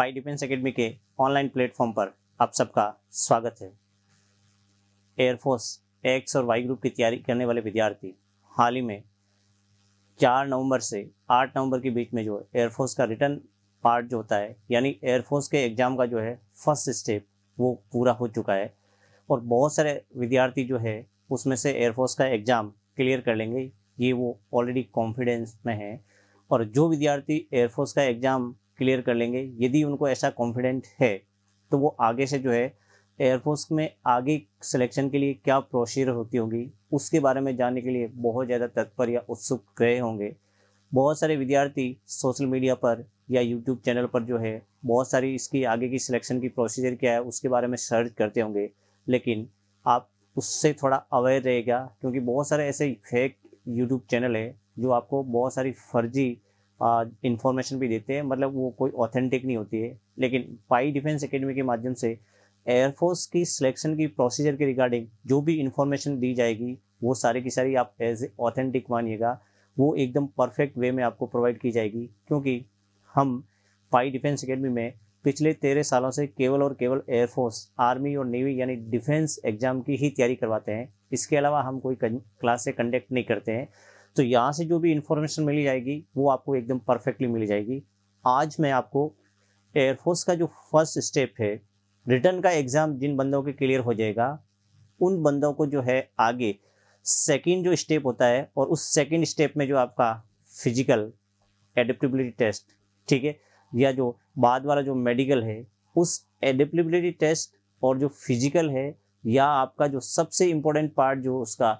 पाई defence academy के online platform पर आप सबका स्वागत है एयरफोर्स एक्स और वाई ग्रुप की तैयारी करने वाले विद्यार्थी हाल ही में 4 नवंबर से 8 नवंबर के बीच में जो एयरफोर्स का रिटर्न पार्ट जो होता है यानी एयरफोर्स के एग्ज़ाम का जो है फर्स्ट स्टेप वो पूरा हो चुका है और बहुत सारे विद्यार्थी जो है उसमें से एयरफोर्स का एग्ज़ाम क्लियर कर लेंगे ये वो ऑलरेडी कॉन्फिडेंस में है और जो विद्यार्थी एयरफोर्स का एग्ज़ाम क्लियर कर लेंगे यदि उनको ऐसा कॉन्फिडेंट है तो वो आगे से जो है एयरफोर्स में आगे सिलेक्शन के लिए क्या प्रोसीजर होती होगी उसके बारे में जानने के लिए बहुत ज़्यादा तत्पर या उत्सुक रहे होंगे बहुत सारे विद्यार्थी सोशल मीडिया पर या यूट्यूब चैनल पर जो है बहुत सारी इसकी आगे की सिलेक्शन की प्रोसीजर क्या है उसके बारे में सर्च करते होंगे लेकिन आप उससे थोड़ा अवेयर रहेगा क्योंकि बहुत सारे ऐसे फेक यूट्यूब चैनल है जो आपको बहुत सारी फर्जी इन्फॉर्मेशन भी देते हैं मतलब वो कोई ऑथेंटिक नहीं होती है लेकिन पाई डिफेंस एकेडमी के माध्यम से एयरफोर्स की सिलेक्शन की प्रोसीजर के रिगार्डिंग जो भी इन्फॉर्मेशन दी जाएगी वो सारी की सारी आप एज ऑथेंटिक मानिएगा वो एकदम परफेक्ट वे में आपको प्रोवाइड की जाएगी क्योंकि हम पाई डिफेंस एकेडमी में पिछले तेरह सालों से केवल और केवल एयरफोर्स आर्मी और नेवी यानी डिफेंस एग्जाम की ही तैयारी करवाते हैं इसके अलावा हम कोई क्लासें कंडक्ट नहीं करते हैं तो यहाँ से जो भी इन्फॉर्मेशन मिली जाएगी वो आपको एकदम परफेक्टली मिली जाएगी आज मैं आपको एयरफोर्स का जो फर्स्ट स्टेप है रिटर्न का एग्ज़ाम जिन बंदों के क्लियर हो जाएगा उन बंदों को जो है आगे सेकेंड जो स्टेप होता है और उस सेकेंड स्टेप में जो आपका फिजिकल एडेप्टिबिलिटी टेस्ट ठीक है या जो बाद वाला जो मेडिकल है उस एडेप्टिबिलिटी टेस्ट और जो फिजिकल है या आपका जो सबसे इम्पोर्टेंट पार्ट जो उसका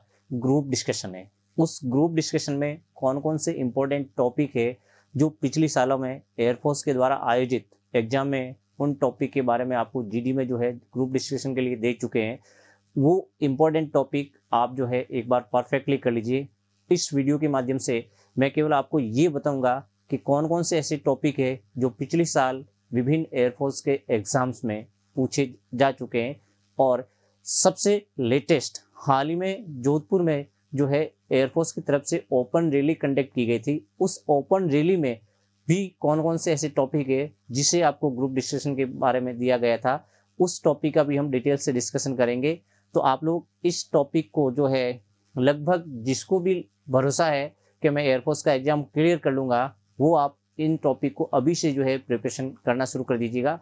ग्रुप डिस्कशन है उस ग्रुप डिस्कशन में कौन कौन से इम्पोर्टेंट टॉपिक है जो पिछले सालों में एयरफोर्स के द्वारा आयोजित एग्जाम में उन टॉपिक के बारे में आपको जीडी में जो है ग्रुप डिस्कशन के लिए दे चुके हैं वो इम्पोर्टेंट टॉपिक आप जो है एक बार परफेक्टली कर लीजिए इस वीडियो के माध्यम से मैं केवल आपको ये बताऊंगा कि कौन कौन से ऐसे टॉपिक है जो पिछले साल विभिन्न एयरफोर्स के एग्जाम्स में पूछे जा चुके हैं और सबसे लेटेस्ट हाल ही में जोधपुर में जो है एयरफोर्स की तरफ से ओपन रैली कंडक्ट की गई थी उस ओपन रैली में भी कौन कौन से ऐसे टॉपिक है जिसे आपको ग्रुप डिस्कशन के बारे में दिया गया था उस टॉपिक का भी हम डिटेल से डिस्कशन करेंगे तो आप लोग इस टॉपिक को जो है लगभग जिसको भी भरोसा है कि मैं एयरफोर्स का एग्ज़ाम क्लियर कर लूँगा वो आप इन टॉपिक को अभी से जो है प्रिपरेशन करना शुरू कर दीजिएगा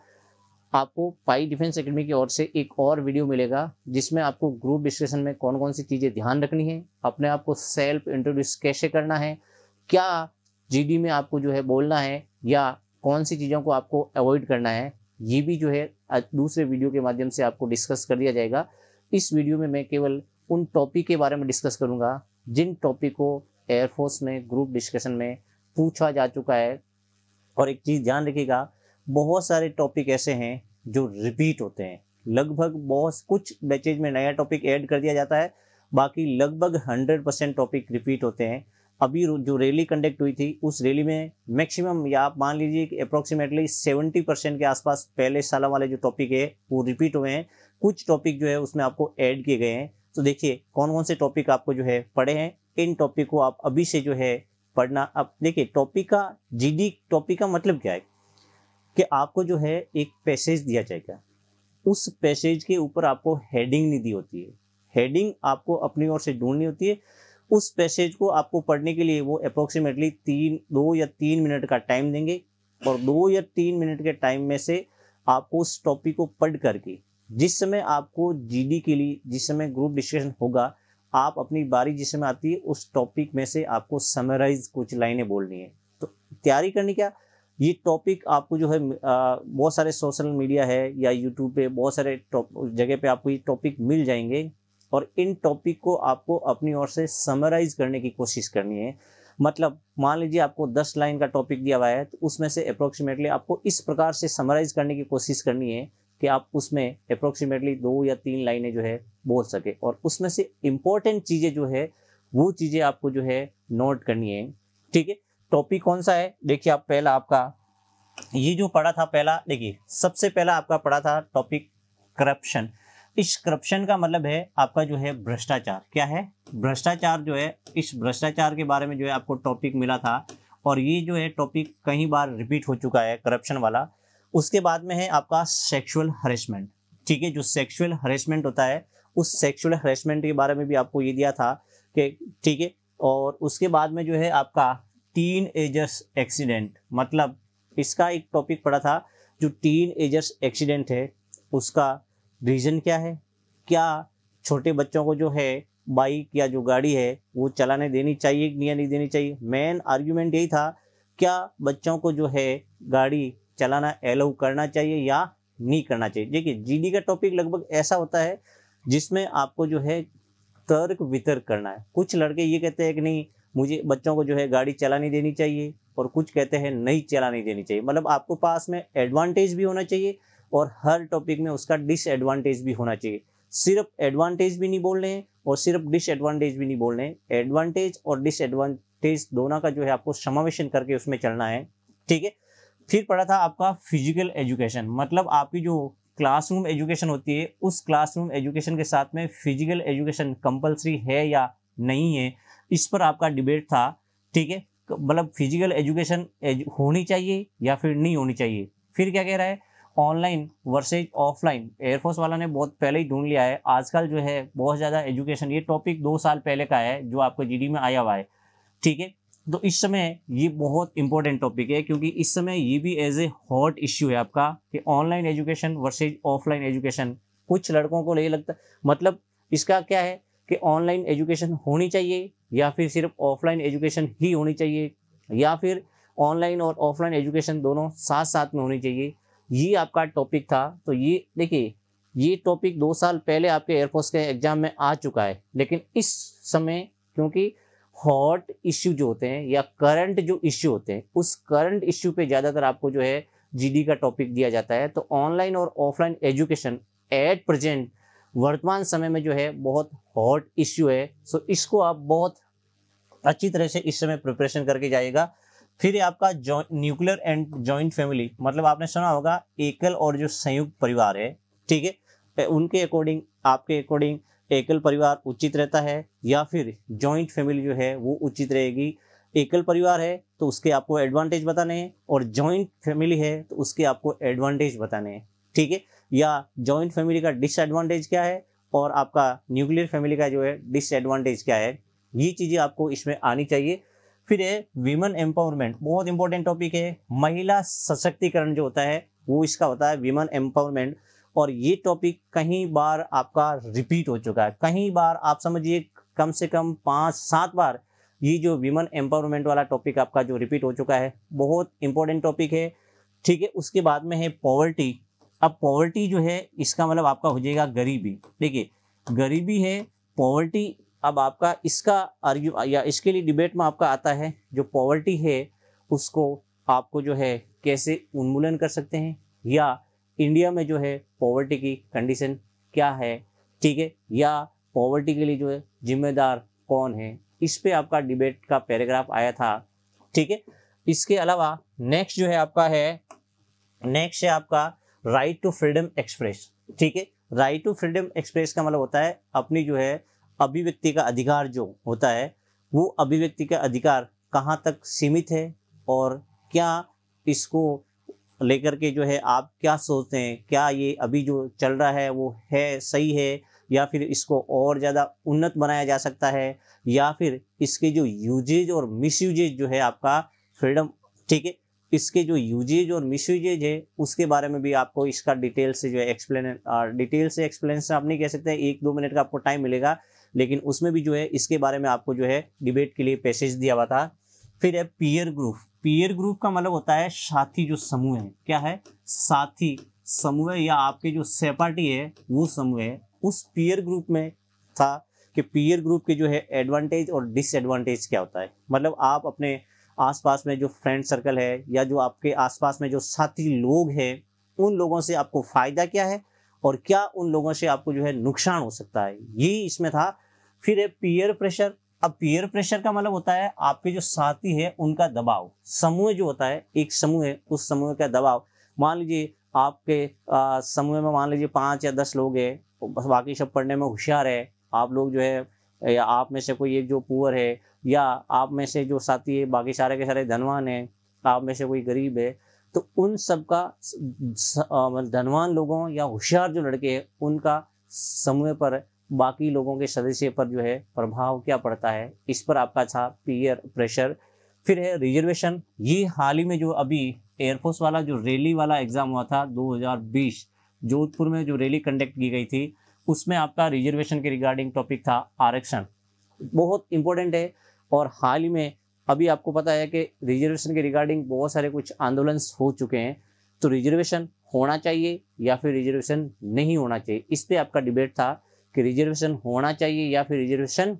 आपको पाई डिफेंस एकेडमी की ओर से एक और वीडियो मिलेगा जिसमें आपको ग्रुप डिस्कशन में कौन कौन सी चीज़ें ध्यान रखनी है अपने आप को सेल्फ इंट्रोड्यूस कैसे करना है क्या जीडी में आपको जो है बोलना है या कौन सी चीज़ों को आपको अवॉइड करना है ये भी जो है दूसरे वीडियो के माध्यम से आपको डिस्कस कर दिया जाएगा इस वीडियो में मैं केवल उन टॉपिक के बारे में डिस्कस करूँगा जिन टॉपिक को एयरफोर्स में ग्रुप डिस्कशन में पूछा जा चुका है और एक चीज़ ध्यान रखिएगा बहुत सारे टॉपिक ऐसे हैं जो रिपीट होते हैं लगभग बहुत कुछ बैचेज में नया टॉपिक ऐड कर दिया जाता है बाकी लगभग हंड्रेड परसेंट टॉपिक रिपीट होते हैं अभी जो रैली कंडक्ट हुई थी उस रैली में मैक्सिमम या आप मान लीजिए कि अप्रोक्सीमेटली सेवेंटी परसेंट के आसपास पहले साल वाले जो टॉपिक है वो रिपीट हुए हैं कुछ टॉपिक जो है उसमें आपको ऐड किए गए हैं तो देखिए कौन कौन से टॉपिक आपको जो है पढ़े हैं इन टॉपिक को आप अभी से जो है पढ़ना अब देखिए टॉपिक का जीडी टॉपिक का मतलब क्या है कि आपको जो है एक पैसेज दिया जाएगा उस पैसेज के ऊपर आपको हेडिंग नहीं दी होती है हेडिंग आपको अपनी ओर से ढूंढनी होती है उस पैसेज को आपको पढ़ने के लिए वो अप्रोक्सीमेटली तीन दो या तीन मिनट का टाइम देंगे और दो या तीन मिनट के टाइम में से आपको उस टॉपिक को पढ़ करके जिस समय आपको जीडी के लिए जिस समय ग्रुप डिस्कशन होगा आप अपनी बारी जिस समय आती है उस टॉपिक में से आपको समराइज कुछ लाइनें बोलनी है तो तैयारी करनी क्या ये टॉपिक आपको जो है बहुत सारे सोशल मीडिया है या यूट्यूब पे बहुत सारे जगह पे आपको ये टॉपिक मिल जाएंगे और इन टॉपिक को आपको अपनी ओर से समराइज करने की कोशिश करनी है मतलब मान लीजिए आपको 10 लाइन का टॉपिक दिया हुआ है तो उसमें से अप्रोक्सीमेटली आपको इस प्रकार से समराइज करने की कोशिश करनी है कि आप उसमें अप्रोक्सीमेटली दो या तीन लाइनें जो है बोल सके और उसमें से इम्पोर्टेंट चीज़ें जो है वो चीज़ें आपको जो है नोट करनी है ठीक है टॉपिक कौन सा है देखिए आप पहला आपका ये जो पढ़ा था पहला देखिए सबसे पहला आपका पढ़ा था टॉपिक करप्शन इस करप्शन का मतलब है आपका जो है भ्रष्टाचार क्या है भ्रष्टाचार जो है इस भ्रष्टाचार के बारे में जो है आपको टॉपिक मिला था और ये जो है टॉपिक कई बार रिपीट हो चुका है करप्शन वाला उसके बाद में है आपका सेक्सुअल हरेसमेंट ठीक है जो सेक्सुअल हरेसमेंट होता है उस सेक्सुअल हरेसमेंट के बारे में भी आपको ये दिया था कि ठीक है और उसके बाद में जो है आपका टीन एजर्स एक्सीडेंट मतलब इसका एक टॉपिक पड़ा था जो टीन एजर्स एक्सीडेंट है उसका रीज़न क्या है क्या छोटे बच्चों को जो है बाइक या जो गाड़ी है वो चलाने देनी चाहिए या नहीं देनी चाहिए मेन आर्ग्यूमेंट यही था क्या बच्चों को जो है गाड़ी चलाना एलाउ करना चाहिए या नहीं करना चाहिए देखिए जीडी का टॉपिक लगभग ऐसा होता है जिसमें आपको जो है तर्क वितर्क करना है कुछ लड़के ये कहते हैं कि नहीं मुझे बच्चों को जो है गाड़ी चलानी देनी चाहिए और कुछ कहते हैं नहीं चलानी देनी चाहिए मतलब आपको पास में एडवांटेज भी होना चाहिए और हर टॉपिक में उसका डिसएडवांटेज भी होना चाहिए सिर्फ एडवांटेज भी नहीं बोलने हैं और सिर्फ डिसएडवांटेज भी नहीं बोलने हैं एडवांटेज और डिसएडवांटेज दोनों का जो है आपको समावेशन करके उसमें चलना है ठीक है फिर पढ़ा था आपका फिजिकल एजुकेशन मतलब आपकी जो क्लासरूम एजुकेशन होती है उस क्लासरूम एजुकेशन के साथ में फिजिकल एजुकेशन कंपलसरी है या नहीं है इस पर आपका डिबेट था ठीक है मतलब फिजिकल एजुकेशन होनी चाहिए या फिर नहीं होनी चाहिए फिर क्या कह रहा है ऑनलाइन वर्सेज ऑफलाइन एयरफोर्स वाला ने बहुत पहले ही ढूंढ लिया है आजकल जो है बहुत ज़्यादा एजुकेशन ये टॉपिक दो साल पहले का है जो आपको जीडी में आया हुआ है ठीक है तो इस समय ये बहुत इंपॉर्टेंट टॉपिक है क्योंकि इस समय ये भी एज ए हॉट इश्यू है आपका कि online education versus offline education कुछ लड़कों को नहीं लगता मतलब इसका क्या है कि ऑनलाइन एजुकेशन होनी चाहिए या फिर सिर्फ ऑफलाइन एजुकेशन ही होनी चाहिए या फिर ऑनलाइन और ऑफलाइन एजुकेशन दोनों साथ साथ में होनी चाहिए ये आपका टॉपिक था तो ये देखिए ये टॉपिक दो साल पहले आपके एयरफोर्स के एग्जाम में आ चुका है लेकिन इस समय क्योंकि हॉट इश्यू जो होते हैं या करंट जो इश्यू होते हैं उस करंट इश्यू पे ज़्यादातर आपको जो है जीडी का टॉपिक दिया जाता है तो ऑनलाइन और ऑफलाइन एजुकेशन एट प्रेजेंट वर्तमान समय में जो है बहुत हॉट इश्यू है सो इसको आप बहुत अच्छी तरह से इस समय प्रिपरेशन करके जाइएगा फिर आपका न्यूक्लियर एंड जॉइंट फैमिली मतलब आपने सुना होगा एकल और जो संयुक्त परिवार है ठीक है उनके अकॉर्डिंग आपके अकॉर्डिंग एकल परिवार उचित रहता है या फिर जॉइंट फैमिली जो है वो उचित रहेगी एकल परिवार है तो उसके आपको एडवांटेज बताने हैं और जॉइंट फैमिली है तो उसके आपको एडवांटेज बताने हैं ठीक है या जॉइंट फैमिली का डिसएडवांटेज क्या है और आपका न्यूक्लियर फैमिली का जो है डिसएडवांटेज क्या है ये चीज़ें आपको इसमें आनी चाहिए फिर है वीमेन एम्पावरमेंट बहुत इंपॉर्टेंट टॉपिक है महिला सशक्तिकरण जो होता है वो इसका होता है वीमेन एम्पावरमेंट और ये टॉपिक कई बार आपका रिपीट हो चुका है कहीं बार आप समझिए कम से कम पाँच सात बार ये जो वीमेन एम्पावरमेंट वाला टॉपिक आपका जो रिपीट हो चुका है बहुत इंपॉर्टेंट टॉपिक है ठीक है उसके बाद में है पॉवर्टी अब पॉवर्टी जो है इसका मतलब आपका हो जाएगा गरीबी देखिए गरीबी है पॉवर्टी अब आपका इसका आर्ग्यू या इसके लिए डिबेट में आपका आता है जो पॉवर्टी है उसको आपको जो है कैसे उन्मूलन कर सकते हैं या इंडिया में जो है पॉवर्टी की कंडीशन क्या है ठीक है या पॉवर्टी के लिए जो है जिम्मेदार कौन है इस पे आपका डिबेट का पैराग्राफ आया था ठीक है इसके अलावा नेक्स्ट जो है आपका है नेक्स्ट है आपका राइट टू फ्रीडम एक्सप्रेस ठीक है राइट टू फ्रीडम एक्सप्रेस का मतलब होता है अपनी जो है अभिव्यक्ति का अधिकार जो होता है वो अभिव्यक्ति का अधिकार कहाँ तक सीमित है और क्या इसको लेकर के जो है आप क्या सोचते हैं क्या ये अभी जो चल रहा है वो है सही है या फिर इसको और ज़्यादा उन्नत बनाया जा सकता है या फिर इसके जो यूजेज और मिस यूजेज जो है आपका फ्रीडम ठीक है इसके जो यूजेज और मिस यूजेज है उसके बारे में भी आपको इसका डिटेल से जो है एक्सप्लेन डिटेल से एक्सप्लेन आप नहीं कह सकते एक दो मिनट का आपको टाइम मिलेगा लेकिन उसमें भी जो है इसके बारे में आपको जो है डिबेट के लिए पैसेज दिया हुआ था फिर है पीयर ग्रुप पीयर ग्रुप का मतलब होता है साथी जो समूह है क्या है साथी समूह या आपके जो सेपार्टी है वो समूह है उस पीयर ग्रुप में था कि पीयर ग्रुप के जो है एडवांटेज और डिसएडवांटेज क्या होता है मतलब आप अपने आसपास में जो फ्रेंड सर्कल है या जो आपके आसपास में जो साथी लोग हैं उन लोगों से आपको फ़ायदा क्या है और क्या उन लोगों से आपको जो है नुकसान हो सकता है ये इसमें था फिर है पीयर प्रेशर अब पीयर प्रेशर का मतलब होता है आपके जो साथी है उनका दबाव समूह जो होता है एक समूह है उस समूह का दबाव मान लीजिए आपके समूह में मान लीजिए पांच या दस लोग हैं बाकी सब पढ़ने में होशियार है आप लोग जो है या आप में से कोई एक जो पुअर है या आप में से जो साथी है बाकी सारे के सारे धनवान है आप में से कोई गरीब है तो उन सबका मतलब धनवान लोगों या होशियार जो लड़के हैं उनका समूह पर बाकी लोगों के सदस्य पर जो है प्रभाव क्या पड़ता है इस पर आपका था पीयर प्रेशर फिर है रिजर्वेशन ये हाल ही में जो अभी एयरफोर्स वाला जो रैली वाला एग्ज़ाम हुआ था 2020 जोधपुर में जो रैली कंडक्ट की गई थी उसमें आपका रिजर्वेशन के रिगार्डिंग टॉपिक था आरक्षण बहुत इंपॉर्टेंट है और हाल ही में अभी आपको पता है कि रिजर्वेशन के रिगार्डिंग बहुत सारे कुछ आंदोलन हो चुके हैं तो रिजर्वेशन होना चाहिए या फिर रिजर्वेशन नहीं होना चाहिए इस पर आपका डिबेट था कि रिजर्वेशन होना चाहिए या फिर रिजर्वेशन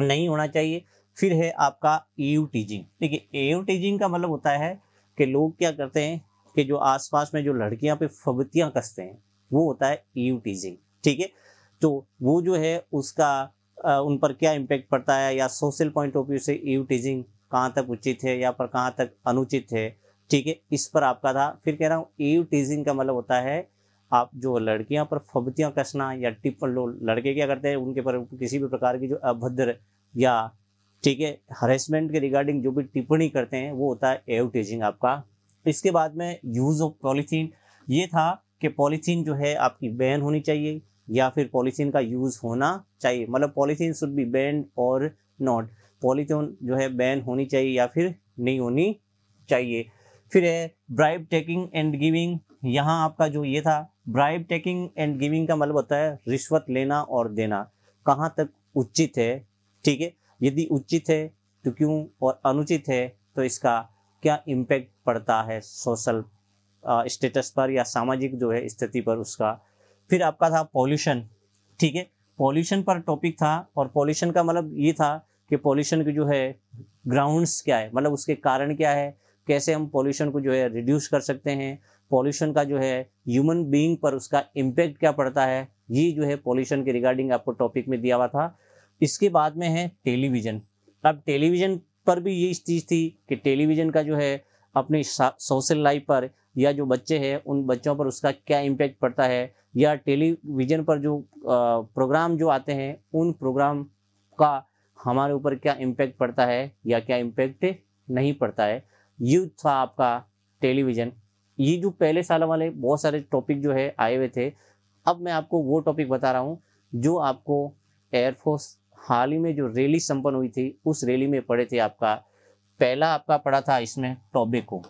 नहीं होना चाहिए फिर है आपका एयू टीजिंग देखिए एयू टीजिंग का मतलब होता है कि लोग क्या करते हैं कि जो आसपास में जो लड़कियां पे फबतियाँ कसते हैं वो होता है एयू टीजिंग ठीक है तो वो जो है उसका आ, उन पर क्या इम्पेक्ट पड़ता है या सोशल पॉइंट ऑफ व्यू से ईव टीजिंग कहाँ तक उचित है या पर कहाँ तक अनुचित है ठीक है इस पर आपका था फिर कह रहा हूँ ईव टीजिंग का मतलब होता है आप जो लड़कियां पर फबतियाँ कसना या टिप लो लड़के क्या करते हैं उनके पर किसी भी प्रकार की जो अभद्र या ठीक है हरेसमेंट के रिगार्डिंग जो भी टिप्पणी करते हैं वो होता है एव टीजिंग आपका इसके बाद में यूज़ ऑफ पॉलीथीन ये था कि पॉलीथीन जो है आपकी बैन होनी चाहिए या फिर पॉलीथीन का यूज़ होना चाहिए मतलब पॉलीथीन शुड बी बैंड और नॉट पॉलीथीन जो है बैन होनी चाहिए या फिर नहीं होनी चाहिए फिर है ब्राइब टेकिंग एंड गिविंग यहाँ आपका जो ये था ब्राइब टेकिंग एंड गिविंग का मतलब होता है रिश्वत लेना और देना कहाँ तक उचित है ठीक है यदि उचित है तो क्यों और अनुचित है तो इसका क्या इम्पैक्ट पड़ता है सोशल स्टेटस पर या सामाजिक जो है स्थिति पर उसका फिर आपका था पॉल्यूशन ठीक है पॉल्यूशन पर टॉपिक था और पॉल्यूशन का मतलब ये था कि पॉल्यूशन के जो है ग्राउंड्स क्या है मतलब उसके कारण क्या है कैसे हम पॉल्यूशन को जो है रिड्यूस कर सकते हैं पॉल्यूशन का जो है ह्यूमन बीइंग पर उसका इम्पैक्ट क्या पड़ता है ये जो है पॉल्यूशन के रिगार्डिंग आपको टॉपिक में दिया हुआ था इसके बाद में है टेलीविज़न अब टेलीविज़न पर भी ये चीज़ थी कि टेलीविज़न का जो है अपनी सोशल लाइफ पर या जो बच्चे हैं उन बच्चों पर उसका क्या इम्पैक्ट पड़ता है या टेलीविज़न पर जो प्रोग्राम जो आते हैं उन प्रोग्राम का हमारे ऊपर क्या इम्पैक्ट पड़ता है या क्या इम्पैक्ट नहीं पड़ता है ये था आपका टेलीविज़न ये जो पहले साल वाले बहुत सारे टॉपिक जो है आए हुए थे अब मैं आपको वो टॉपिक बता रहा हूँ जो आपको एयरफोर्स हाल ही में जो रैली संपन्न हुई थी उस रैली में पढ़े थे आपका पहला आपका पड़ा था इसमें को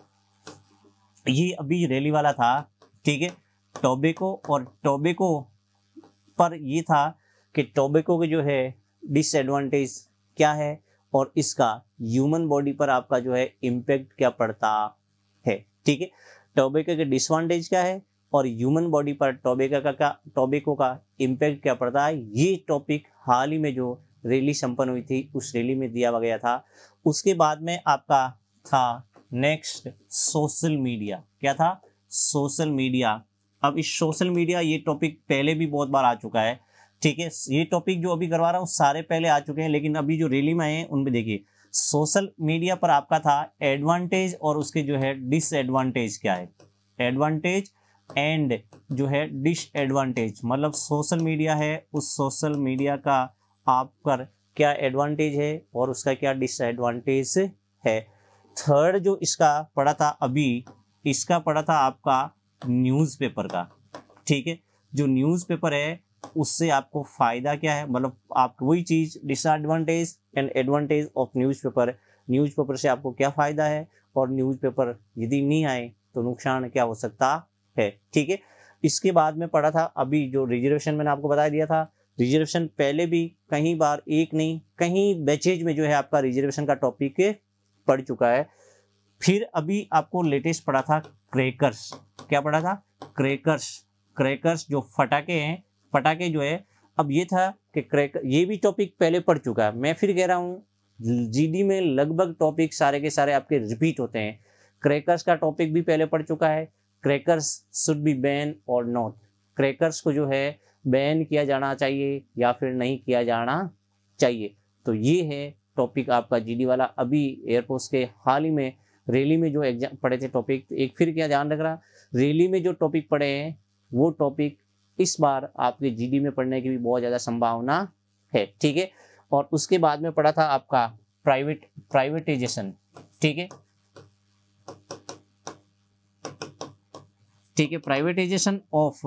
ये अभी रैली वाला था ठीक है टोबेको और टोबेको पर ये था कि टोबेको के जो है डिसएडवांटेज क्या है और इसका ह्यूमन बॉडी पर आपका जो है इम्पैक्ट क्या पड़ता है ठीक है टोबेको के डिसवांटेज क्या है और ह्यूमन बॉडी पर टोबेको का क्या टोबेको का इम्पैक्ट क्या पड़ता है ये टॉपिक हाल ही में जो रैली संपन्न हुई थी उस रैली में दिया गया था उसके बाद में आपका था नेक्स्ट सोशल मीडिया क्या था सोशल मीडिया अब इस सोशल मीडिया ये टॉपिक पहले भी बहुत बार आ चुका है ठीक है ये टॉपिक जो अभी करवा रहा हूँ सारे पहले आ चुके हैं लेकिन अभी जो रैली में आए हैं उनमें देखिए सोशल मीडिया पर आपका था एडवांटेज और उसके जो है डिसएडवांटेज क्या है एडवांटेज एंड जो है डिसएडवांटेज मतलब सोशल मीडिया है उस सोशल मीडिया का आप पर क्या एडवांटेज है और उसका क्या डिसएडवांटेज है थर्ड जो इसका पड़ा था अभी इसका पड़ा था आपका न्यूज़पेपर का ठीक है जो न्यूज़पेपर है उससे आपको फ़ायदा क्या है मतलब आप वही चीज़ disadvantage and advantage of newspaper newspaper से आपको क्या फ़ायदा है और न्यूज़पेपर यदि नहीं आए तो नुकसान क्या हो सकता है ठीक है इसके बाद में पढ़ा था अभी जो रिजर्वेशन मैंने आपको बता दिया था रिजर्वेशन पहले भी कहीं बार एक नहीं कहीं बैचेज में जो है आपका रिजर्वेशन का टॉपिक पढ़ चुका है फिर अभी आपको लेटेस्ट पढ़ा था क्रैकर्स क्या पढ़ा था क्रेकर्स क्रेकर्स जो फटाके हैं फटाके जो है अब ये था कि क्रेकर ये भी टॉपिक पहले पढ़ चुका है मैं फिर कह रहा हूँ जीडी में लगभग टॉपिक सारे के सारे आपके रिपीट होते हैं क्रेकर्स का टॉपिक भी पहले पढ़ चुका है क्रेकर्स शुड बी बैन और नॉट क्रेकर्स को जो है बैन किया जाना चाहिए या फिर नहीं किया जाना चाहिए तो ये है टॉपिक आपका जीडी वाला अभी एयरफोर्स के हाल ही में रैली में जो एग्जाम पढ़े थे टॉपिक तो एक फिर क्या ध्यान रख रहा रैली में जो टॉपिक पढ़े हैं वो टॉपिक इस बार आपके जीडी में पढ़ने की भी बहुत ज़्यादा संभावना है ठीक है और उसके बाद में पढ़ा था आपका प्राइवेट प्राइवेटाइजेशन ठीक है ठीक है प्राइवेटाइजेशन ऑफ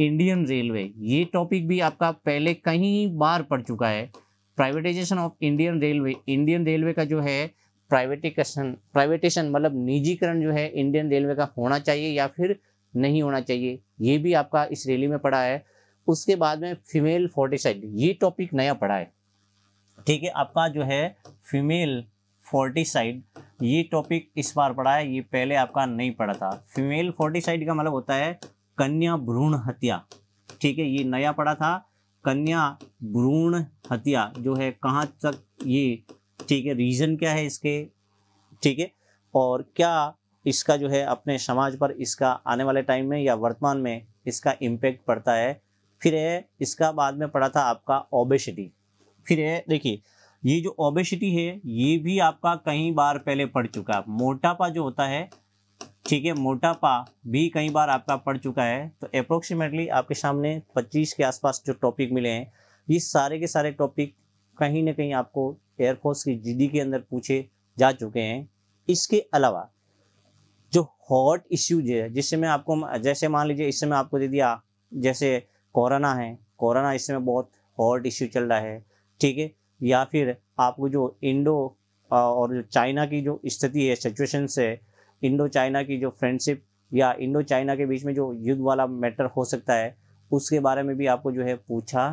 इंडियन रेलवे ये टॉपिक भी आपका पहले कहीं बार पड़ चुका है privatisation of Indian railway Indian railway का जो है प्राइवेटिकेशन प्राइवेटेशन मतलब निजीकरण जो है इंडियन रेलवे का होना चाहिए या फिर नहीं होना चाहिए ये भी आपका इस रैली में पड़ा है उसके बाद में फीमेल फोर्टिसाइड ये टॉपिक नया पड़ा है ठीक है आपका जो है फीमेल फोर्टिसाइड ये टॉपिक इस बार पढ़ा है ये पहले आपका नहीं पढ़ा था फीमेल फोर्टिसाइड का मतलब होता है कन्या भ्रूण हत्या ठीक है ये नया पढ़ा था कन्या भ्रूण हत्या जो है कहाँ तक ये ठीक है रीज़न क्या है इसके ठीक है और क्या इसका जो है अपने समाज पर इसका आने वाले टाइम में या वर्तमान में इसका इम्पेक्ट पड़ता है फिर है इसका बाद में पड़ा था आपका ओबेसिटी फिर है देखिए ये जो ओबेसिटी है ये भी आपका कई बार पहले पड़ चुका है मोटापा जो होता है ठीक है मोटापा भी कई बार आपका पड़ चुका है तो अप्रोक्सीमेटली आपके सामने 25 के आसपास जो टॉपिक मिले हैं ये सारे के सारे टॉपिक कहीं ना कहीं आपको एयरफोर्स की जीडी के अंदर पूछे जा चुके हैं इसके अलावा जो हॉट इश्यूज है जिससे मैं आपको जैसे मान लीजिए इस समय आपको दे दिया जैसे कोरोना है कोरोना इस समय बहुत हॉट इश्यू चल रहा है ठीक है या फिर आपको जो इंडो और चाइना की जो स्थिति है सिचुएशन है इंडो चाइना की जो फ्रेंडशिप या इंडो चाइना के बीच में जो युद्ध वाला मैटर हो सकता है उसके बारे में भी आपको जो है पूछा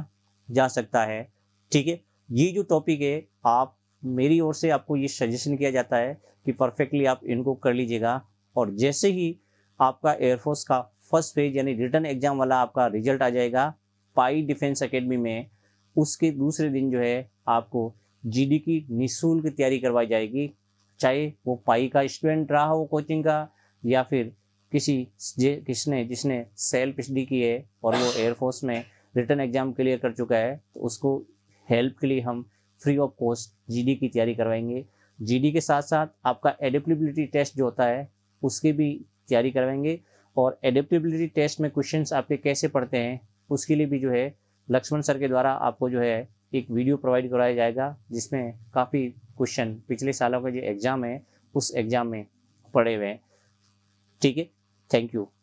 जा सकता है ठीक है ये जो टॉपिक है आप मेरी ओर से आपको ये सजेशन किया जाता है कि परफेक्टली आप इनको कर लीजिएगा और जैसे ही आपका एयरफोर्स का फर्स्ट फेज यानी रिटर्न एग्जाम वाला आपका रिजल्ट आ जाएगा पाई डिफेंस अकेडमी में उसके दूसरे दिन जो है आपको जीडी की निःशुल्क तैयारी करवाई जाएगी चाहे वो पाई का स्टूडेंट रहा हो कोचिंग का या फिर किसी किसने जिसने सेल्फ स्टडी की है और वो एयरफोर्स में रिटर्न एग्जाम क्लियर कर चुका है तो उसको हेल्प के लिए हम फ्री ऑफ कॉस्ट जीडी की तैयारी करवाएंगे जीडी के साथ साथ आपका एडेप्टिबिलिटी टेस्ट जो होता है उसकी भी तैयारी करवाएंगे और एडेप्टिबिलिटी टेस्ट में क्वेश्चन आपके कैसे पढ़ते हैं उसके लिए भी जो है लक्ष्मण सर के द्वारा आपको जो है एक वीडियो प्रोवाइड कराया जाएगा जिसमें काफ़ी क्वेश्चन पिछले सालों का जो एग्ज़ाम है उस एग्ज़ाम में पढ़े हुए हैं ठीक है थैंक यू